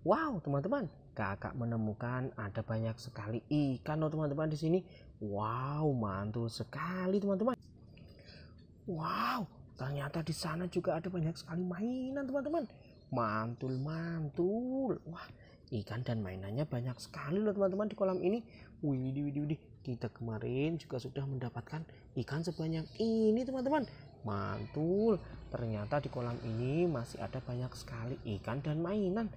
Wow, teman-teman, kakak menemukan ada banyak sekali ikan loh teman-teman di sini. Wow, mantul sekali teman-teman. Wow, ternyata di sana juga ada banyak sekali mainan teman-teman. Mantul, mantul. Wah, ikan dan mainannya banyak sekali loh teman-teman di kolam ini. Wih, di wih, Kita kemarin juga sudah mendapatkan ikan sebanyak ini teman-teman. Mantul, ternyata di kolam ini masih ada banyak sekali ikan dan mainan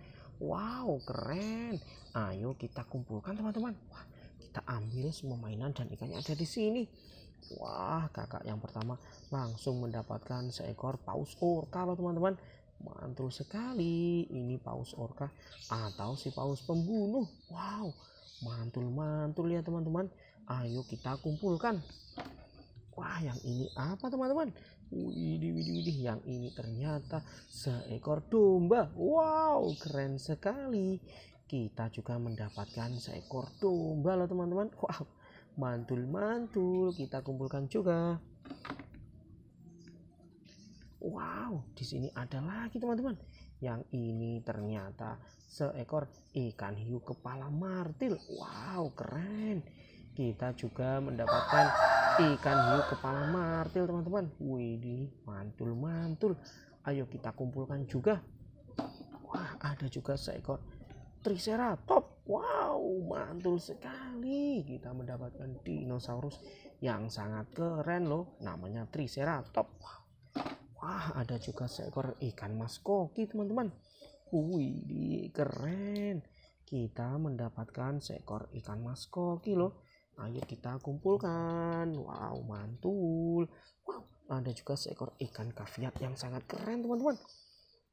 wow keren ayo kita kumpulkan teman-teman wah kita ambil semua mainan dan ikannya ada di sini wah kakak yang pertama langsung mendapatkan seekor paus orca loh teman-teman mantul sekali ini paus orca atau si paus pembunuh wow mantul mantul ya teman-teman ayo kita kumpulkan Wah, yang ini apa teman-teman? Widih, widih, widih. Yang ini ternyata seekor domba. Wow, keren sekali. Kita juga mendapatkan seekor domba loh teman-teman. Wow, mantul-mantul. Kita kumpulkan juga. Wow, di sini ada lagi teman-teman. Yang ini ternyata seekor ikan hiu kepala martil. Wow, keren kita juga mendapatkan ikan hiu kepala martil teman-teman wih mantul mantul ayo kita kumpulkan juga wah ada juga seekor triceratop wow mantul sekali kita mendapatkan dinosaurus yang sangat keren loh namanya triceratop wah ada juga seekor ikan mas koki teman-teman wih keren kita mendapatkan seekor ikan mas koki loh Ayo kita kumpulkan. Wow, mantul. Wow, ada juga seekor ikan kaviat yang sangat keren, teman-teman.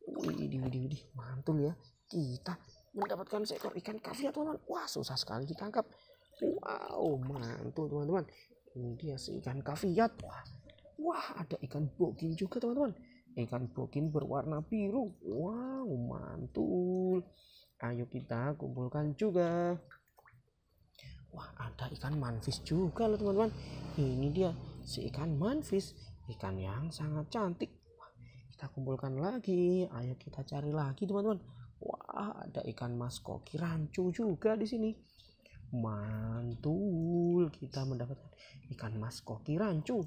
Widih, widih, widih. Mantul ya. Kita mendapatkan seekor ikan kaviat, teman-teman. Wah, susah sekali ditangkap. Wow, mantul, teman-teman. Ini dia si ikan kaviat. Wah, wah ada ikan bokin juga, teman-teman. Ikan bokin berwarna biru. Wow, mantul. Ayo kita kumpulkan juga wah ada ikan manfish juga loh teman-teman ini dia si ikan manfish ikan yang sangat cantik wah, kita kumpulkan lagi ayo kita cari lagi teman-teman wah ada ikan mas koki rancu juga di sini mantul kita mendapatkan ikan mas koki rancu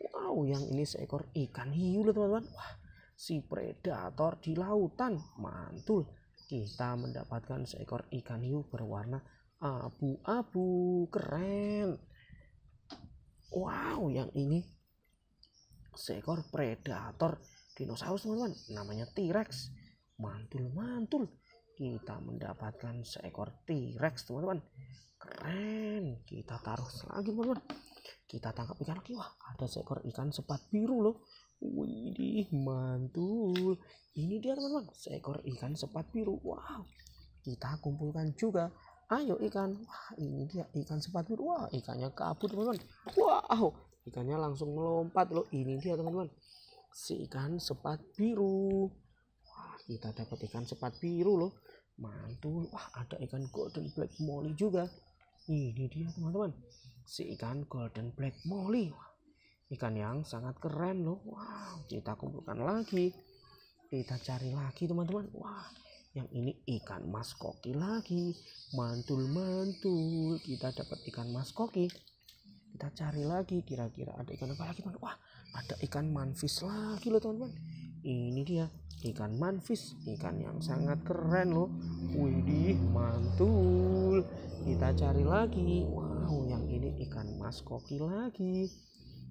wow yang ini seekor ikan hiu loh teman-teman wah si predator di lautan mantul kita mendapatkan seekor ikan hiu berwarna abu-abu keren wow yang ini seekor predator dinosaurus teman-teman namanya T-Rex mantul-mantul kita mendapatkan seekor T-Rex teman-teman keren kita taruh lagi teman-teman kita tangkap ikan lagi wah ada seekor ikan sepat biru loh Widih mantul ini dia teman-teman seekor ikan sepat biru wow kita kumpulkan juga ayo ikan wah ini dia ikan sepat sepatu wah ikannya kabur teman-teman wah oh, ikannya langsung melompat loh ini dia teman-teman si ikan sepat biru wah kita dapat ikan sepat biru loh mantul wah ada ikan golden black molly juga ini dia teman-teman si ikan golden black molly wah, ikan yang sangat keren loh wow kita kumpulkan lagi kita cari lagi teman-teman wah yang ini ikan mas koki lagi mantul-mantul kita dapat ikan mas koki kita cari lagi kira-kira ada ikan apa lagi wah ada ikan manfish lagi loh teman-teman ini dia ikan manfish ikan yang sangat keren loh widih mantul kita cari lagi wow yang ini ikan mas koki lagi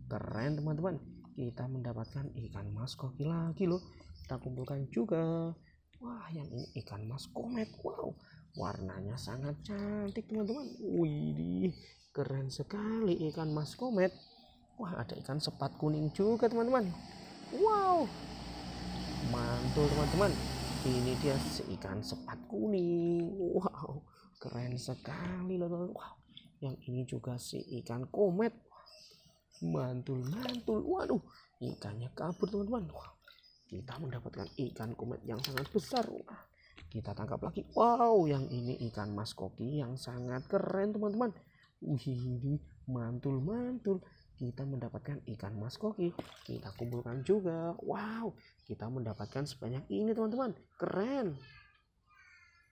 keren teman-teman kita mendapatkan ikan mas koki lagi loh kita kumpulkan juga wah yang ini ikan mas komet wow warnanya sangat cantik teman-teman Wih, keren sekali ikan mas komet wah ada ikan sepat kuning juga teman-teman wow mantul teman-teman ini dia ikan sepat kuning wow keren sekali loh teman-teman wow yang ini juga si ikan komet mantul mantul waduh ikannya kabur teman-teman wow kita mendapatkan ikan komet yang sangat besar kita tangkap lagi wow yang ini ikan mas koki yang sangat keren teman-teman wih mantul mantul kita mendapatkan ikan mas koki kita kumpulkan juga wow kita mendapatkan sebanyak ini teman-teman keren